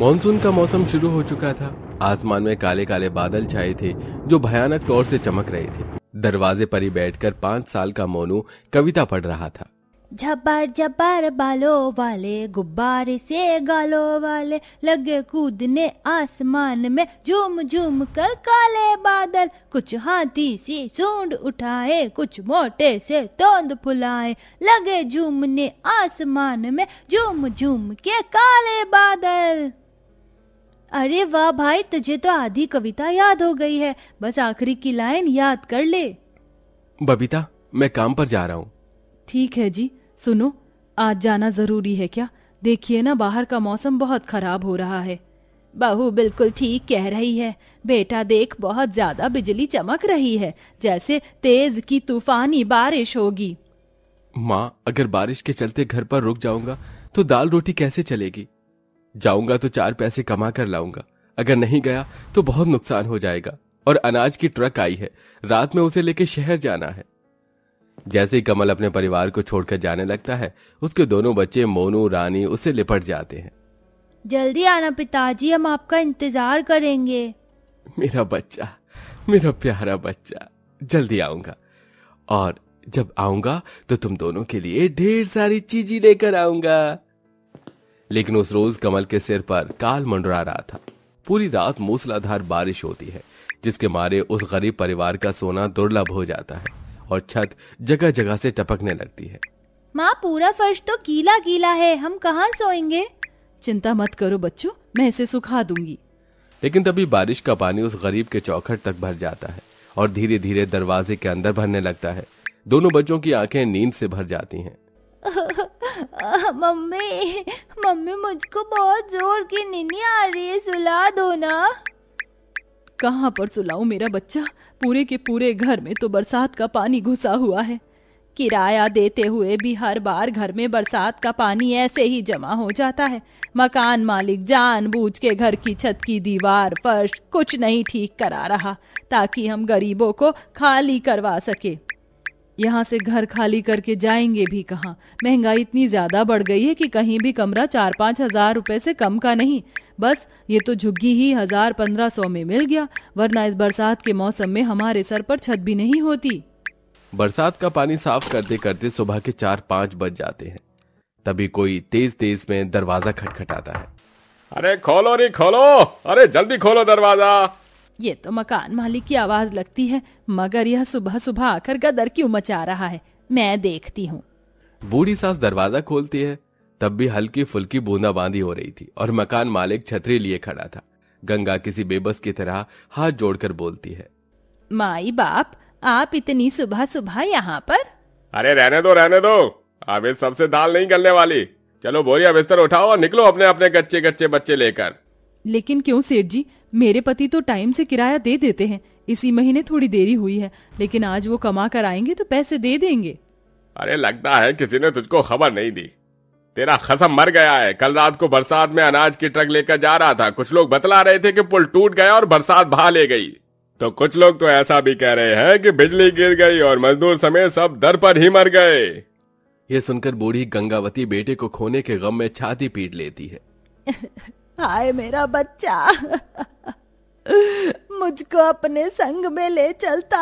Monsoon का मौसम शुरू हो चुका था आसमान में काले काले बादल छाए थे जो भयानक तौर से चमक रहे थे दरवाजे पर ही बैठकर पाँच साल का मोनू कविता पढ़ रहा था झब्बर झब्बर बालों वाले गुब्बारे से गालों वाले लगे कूदने आसमान में झूम झूम कर काले बादल कुछ हाथी सी सूंड उठाए कुछ मोटे से तोंद फुलाए लगे झूमने आसमान में झूम झूम के काले बादल अरे वाह भाई तुझे तो आधी कविता याद हो गई है बस आखिरी की लाइन याद कर ले बबीता मैं काम पर जा रहा हूँ ठीक है जी सुनो आज जाना जरूरी है क्या देखिए ना बाहर का मौसम बहुत खराब हो रहा है बहू बिल्कुल ठीक कह रही है बेटा देख बहुत ज्यादा बिजली चमक रही है जैसे तेज की तूफानी बारिश होगी माँ अगर बारिश के चलते घर पर रुक जाऊंगा तो दाल रोटी कैसे चलेगी जाऊंगा तो चार पैसे कमा कर लाऊंगा अगर नहीं गया तो बहुत नुकसान हो जाएगा और अनाज की ट्रक आई है रात में उसे लेके शहर जाना है जैसे ही कमल अपने परिवार को छोड़कर जाने लगता है उसके दोनों बच्चे मोनू रानी उससे लिपट जाते हैं जल्दी आना पिताजी हम आपका इंतजार करेंगे मेरा बच्चा मेरा प्यारा बच्चा जल्दी आऊंगा और जब आऊंगा तो तुम दोनों के लिए ढेर सारी चीजें लेकर आऊंगा लेकिन उस रोज कमल के सिर पर काल मंडरा रहा था पूरी रात मूसलाधार बारिश होती है जिसके मारे उस गरीब परिवार का सोना दुर्लभ हो जाता है और छत जगह जगह से टपकने लगती है माँ पूरा फर्श तो गीला गीला है हम कहाँ सोएंगे चिंता मत करो बच्चों मैं इसे सुखा दूंगी लेकिन तभी बारिश का पानी उस गरीब के चौखट तक भर जाता है और धीरे धीरे दरवाजे के अंदर भरने लगता है दोनों बच्चों की आंखें नींद से भर जाती हैं। मम्मी मम्मी मुझको बहुत जोर की निन्नी आ रही है सुला दो ना कहाँ पर सुलाऊ मेरा बच्चा पूरे के पूरे घर में तो बरसात का पानी घुसा हुआ है किराया देते हुए भी हर बार घर में बरसात का पानी ऐसे ही जमा हो जाता है मकान मालिक जानबूझ के घर की छत की दीवार फर्श कुछ नहीं ठीक करा रहा ताकि हम गरीबों को खाली करवा सके यहाँ से घर खाली करके जाएंगे भी कहाँ महंगाई इतनी ज्यादा बढ़ गई है कि कहीं भी कमरा चार पाँच हजार रुपए से कम का नहीं बस ये तो झुग्गी ही हजार पंद्रह सौ में मिल गया वरना इस बरसात के मौसम में हमारे सर पर छत भी नहीं होती बरसात का पानी साफ करते करते सुबह के चार पाँच बज जाते हैं तभी कोई तेज तेज में दरवाजा खटखटाता है अरे खोलो रे खोलो अरे जल्दी खोलो दरवाजा ये तो मकान मालिक की आवाज लगती है मगर यह सुबह सुबह आकर गदर क्यों मचा रहा है मैं देखती हूँ बूढ़ी सास दरवाजा खोलती है तब भी हल्की फुल्की बूंदाबांदी हो रही थी और मकान मालिक छतरी लिए खड़ा था गंगा किसी बेबस की तरह हाथ जोड़कर बोलती है माई बाप आप इतनी सुबह सुबह यहाँ पर अरे रहने दो रहने दो अब इस सबसे दाल नहीं गलने वाली चलो बोरिया बिस्तर उठाओ और निकलो अपने अपने कच्चे कच्चे बच्चे लेकर लेकिन क्यों सेठ जी मेरे पति तो टाइम से किराया दे देते हैं इसी महीने थोड़ी देरी हुई है लेकिन आज वो कमा कर आएंगे तो पैसे दे देंगे अरे लगता है किसी ने तुझको खबर नहीं दी तेरा खसम मर गया है कल रात को बरसात में अनाज की ट्रक लेकर जा रहा था कुछ लोग बतला रहे थे कि पुल टूट गया और बरसात भा ले गई तो कुछ लोग तो ऐसा भी कह रहे हैं कि बिजली गिर गई और मजदूर समेत सब दर पर ही मर गए ये सुनकर बूढ़ी गंगावती बेटे को खोने के गम में छाती पीट लेती है हाय मेरा बच्चा मुझको अपने संग में ले चलता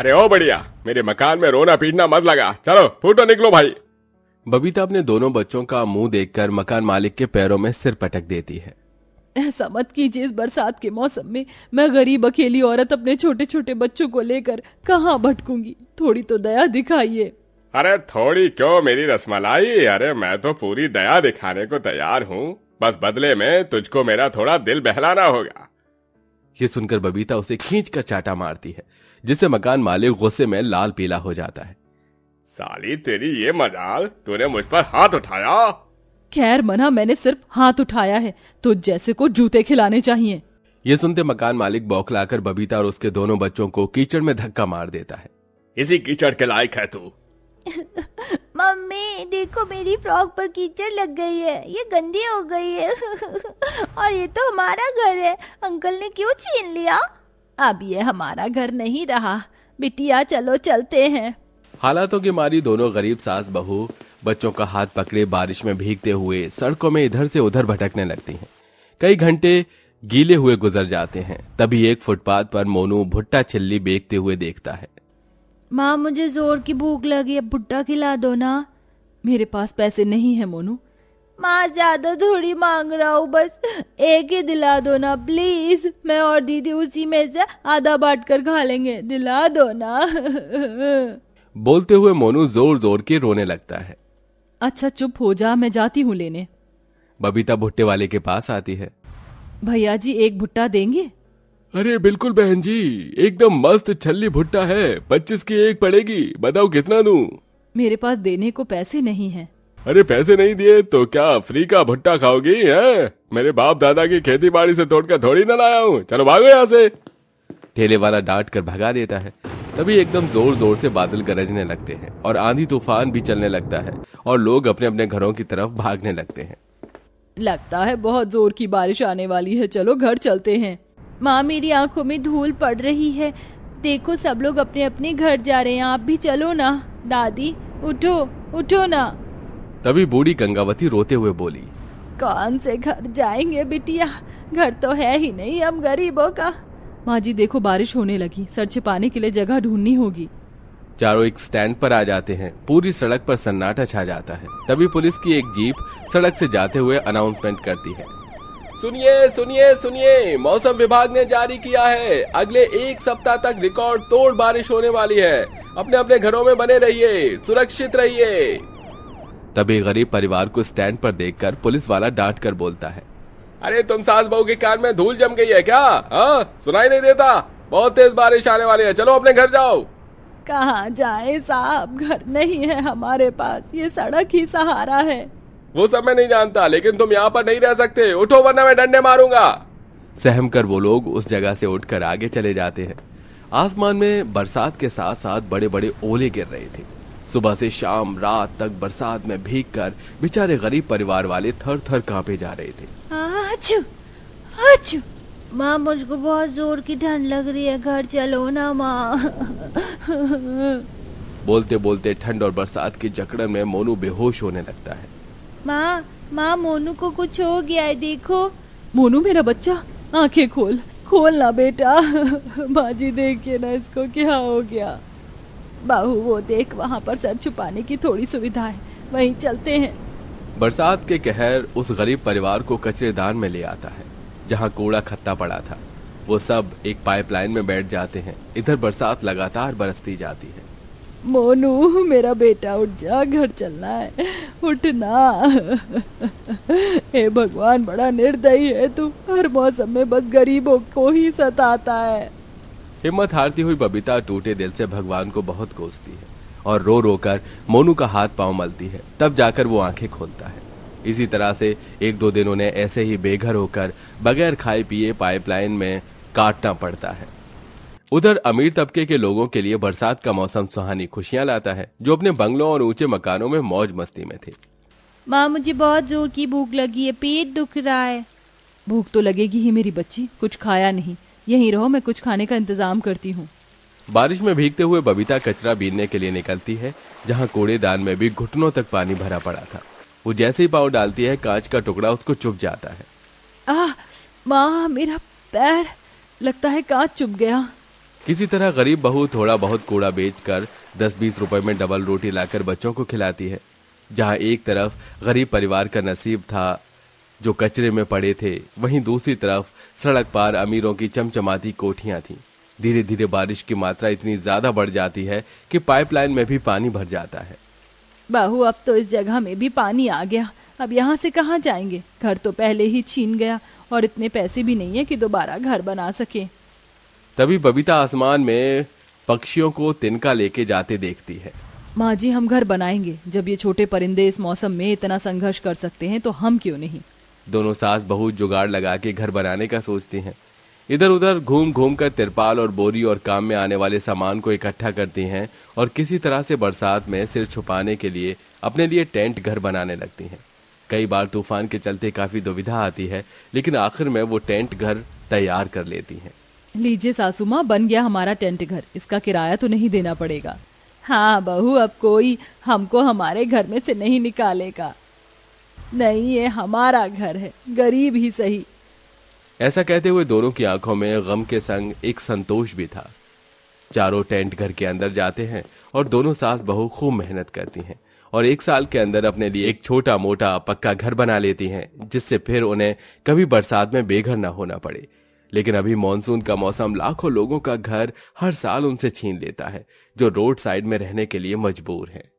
अरे ओ बढ़िया मेरे मकान में रोना पीटना मत लगा चलो फूटो निकलो भाई बबीता अपने दोनों बच्चों का मुंह देखकर मकान मालिक के पैरों में सिर पटक देती है ऐसा मत कीजिए इस बरसात के मौसम में मैं गरीब अकेली औरत अपने छोटे छोटे बच्चों को लेकर कहाँ भटकूंगी थोड़ी तो दया दिखाइए अरे थोड़ी क्यों मेरी रसमलाई अरे मैं तो पूरी दया दिखाने को तैयार हूँ बस बदले में तुझको मेरा थोड़ा दिल बहलाना होगा ये सुनकर बबीता उसे खींच कर चाटा मारती है जिससे मकान मालिक गुस्से में लाल पीला हो जाता है साली तेरी ये मजाल तूने मुझ पर हाथ उठाया खैर मना मैंने सिर्फ हाथ उठाया है तो जैसे को जूते खिलाने चाहिए ये सुनते मकान मालिक बौखलाकर बबीता और उसके दोनों बच्चों को कीचड़ में धक्का मार देता है इसी कीचड़ के लायक है तू मम्मी देखो मेरी फ्रॉक पर कीचड़ लग गई है ये गंदी हो गई है और ये तो हमारा घर है अंकल ने क्यों छीन लिया अब ये हमारा घर नहीं रहा बिटिया चलो चलते हैं हालातों की मारी दोनों गरीब सास बहू बच्चों का हाथ पकड़े बारिश में भीगते हुए सड़कों में इधर से उधर भटकने लगती हैं कई घंटे गीले हुए गुजर जाते हैं तभी एक फुटपाथ पर मोनू भुट्टा छिल्ली बेचते हुए देखता है माँ मुझे जोर की भूख लगी अब भुट्टा खिला दो ना मेरे पास पैसे नहीं है मोनू माँ ज्यादा थोड़ी मांग रहा हूँ बस एक ही दिला दो ना प्लीज मैं और दीदी उसी में से आधा बांट कर खा लेंगे दिला दो ना बोलते हुए मोनू जोर जोर के रोने लगता है अच्छा चुप हो जा मैं जाती हूँ लेने बबीता भुट्टे वाले के पास आती है भैया जी एक भुट्टा देंगे अरे बिल्कुल बहन जी एकदम मस्त छल्ली भुट्टा है पच्चीस की एक पड़ेगी बताओ कितना दू मेरे पास देने को पैसे नहीं है अरे पैसे नहीं दिए तो क्या फ्री का भुट्टा खाओगी है मेरे बाप दादा की खेती बाड़ी ऐसी तोड़कर थोड़ी न लाया हूँ चलो भागो यहाँ से ठेले वाला डांट कर भगा देता है तभी एकदम जोर जोर से बादल गरजने लगते हैं और आंधी तूफान भी चलने लगता है और लोग अपने अपने घरों की तरफ भागने लगते हैं लगता है बहुत जोर की बारिश आने वाली है चलो घर चलते हैं माँ मेरी आंखों में धूल पड़ रही है देखो सब लोग अपने अपने घर जा रहे हैं आप भी चलो ना दादी उठो उठो ना तभी बूढ़ी गंगावती रोते हुए बोली कौन से घर जाएंगे बिटिया घर तो है ही नहीं हम गरीबों का माँ जी देखो बारिश होने लगी सर छिपाने के लिए जगह ढूंढनी होगी चारों एक स्टैंड पर आ जाते हैं पूरी सड़क पर सन्नाटा छा जाता है तभी पुलिस की एक जीप सड़क से जाते हुए अनाउंसमेंट करती है सुनिए सुनिए सुनिए मौसम विभाग ने जारी किया है अगले एक सप्ताह तक रिकॉर्ड तोड़ बारिश होने वाली है अपने अपने घरों में बने रहिए सुरक्षित रहिए तभी गरीब परिवार को स्टैंड पर देखकर पुलिस वाला डांट कर बोलता है अरे तुम सास बहू के कान में धूल जम गई है क्या आ? हाँ, सुनाई नहीं देता बहुत तेज बारिश आने वाली है चलो अपने घर जाओ कहाँ जाए साहब घर नहीं है हमारे पास ये सड़क ही सहारा है वो सब मैं नहीं जानता लेकिन तुम यहाँ पर नहीं रह सकते उठो वरना मैं डंडे मारूंगा सहम कर वो लोग उस जगह से उठकर आगे चले जाते हैं आसमान में बरसात के साथ साथ बड़े बड़े ओले गिर रहे थे सुबह से शाम रात तक बरसात में भीग कर बेचारे गरीब परिवार वाले थर थर कांपे जा रहे थे आचु, आचु। माँ मुझको बहुत जोर की ठंड लग रही है घर चलो ना माँ बोलते बोलते ठंड और बरसात के जकड़न में मोनू बेहोश होने लगता है माँ माँ मोनू को कुछ हो गया है देखो मोनू मेरा बच्चा आंखें खोल खोल ना बेटा बाजी देखिए ना इसको क्या हो गया बाहू वो देख वहाँ पर सर छुपाने की थोड़ी सुविधा है वहीं चलते हैं बरसात के कहर उस गरीब परिवार को कचरेदान में ले आता है जहाँ कूड़ा खत्ता पड़ा था वो सब एक पाइपलाइन में बैठ जाते हैं इधर बरसात लगातार बरसती जाती है मोनू मेरा बेटा उठ जा घर चलना है उठना हे भगवान बड़ा निर्दयी है तू हर मौसम में बस गरीबों को ही सताता है हिम्मत हारती हुई बबीता टूटे दिल से भगवान को बहुत कोसती है और रो रो कर मोनू का हाथ पांव मलती है तब जाकर वो आंखें खोलता है इसी तरह से एक दो दिन उन्हें ऐसे ही बेघर होकर बगैर खाए पिए पाइपलाइन में काटना पड़ता है उधर अमीर तबके के लोगों के लिए बरसात का मौसम सुहानी खुशियां लाता है जो अपने बंगलों और ऊंचे मकानों में मौज मस्ती में थे माँ मुझे बहुत जोर की भूख लगी है पेट दुख रहा है भूख तो लगेगी ही मेरी बच्ची कुछ खाया नहीं यहीं रहो मैं कुछ खाने का इंतजाम करती हूँ बारिश में भीगते हुए बबीता कचरा बीनने के लिए निकलती है जहाँ कूड़ेदान में भी घुटनों तक पानी भरा पड़ा था वो जैसे ही पाव डालती है कांच का टुकड़ा उसको चुप जाता है आह माँ मेरा पैर लगता है कांच चुप गया किसी तरह गरीब बहू थोड़ा बहुत कूड़ा बेचकर 10-20 रुपए में डबल रोटी लाकर बच्चों को खिलाती है जहां एक तरफ गरीब परिवार का नसीब था जो कचरे में पड़े थे वहीं दूसरी तरफ सड़क पार अमीरों की चमचमाती कोठियां थीं धीरे धीरे बारिश की मात्रा इतनी ज्यादा बढ़ जाती है कि पाइपलाइन में भी पानी भर जाता है बहू अब तो इस जगह में भी पानी आ गया अब यहाँ से कहाँ जाएंगे घर तो पहले ही छीन गया और इतने पैसे भी नहीं है कि दोबारा घर बना सके तभी बबीता आसमान में पक्षियों को तिनका लेके जाते देखती है माँ जी हम घर बनाएंगे जब ये छोटे परिंदे इस मौसम में इतना संघर्ष कर सकते हैं तो हम क्यों नहीं दोनों सास बहुत जुगाड़ लगा के घर बनाने का सोचती हैं इधर उधर घूम घूम कर तिरपाल और बोरी और काम में आने वाले सामान को इकट्ठा करती हैं और किसी तरह से बरसात में सिर छुपाने के लिए अपने लिए टेंट घर बनाने लगती हैं कई बार तूफान के चलते काफ़ी दुविधा आती है लेकिन आखिर में वो टेंट घर तैयार कर लेती हैं लीजिए सासू माँ बन गया हमारा टेंट घर इसका किराया तो नहीं देना पड़ेगा हाँ बहू अब कोई हमको हमारे घर में से नहीं निकालेगा नहीं ये हमारा घर है गरीब ही सही ऐसा कहते हुए दोनों की आंखों में गम के संग एक संतोष भी था चारों टेंट घर के अंदर जाते हैं और दोनों सास बहू खूब मेहनत करती हैं और एक साल के अंदर अपने लिए एक छोटा मोटा पक्का घर बना लेती हैं जिससे फिर उन्हें कभी बरसात में बेघर ना होना पड़े लेकिन अभी मानसून का मौसम लाखों लोगों का घर हर साल उनसे छीन लेता है जो रोड साइड में रहने के लिए मजबूर हैं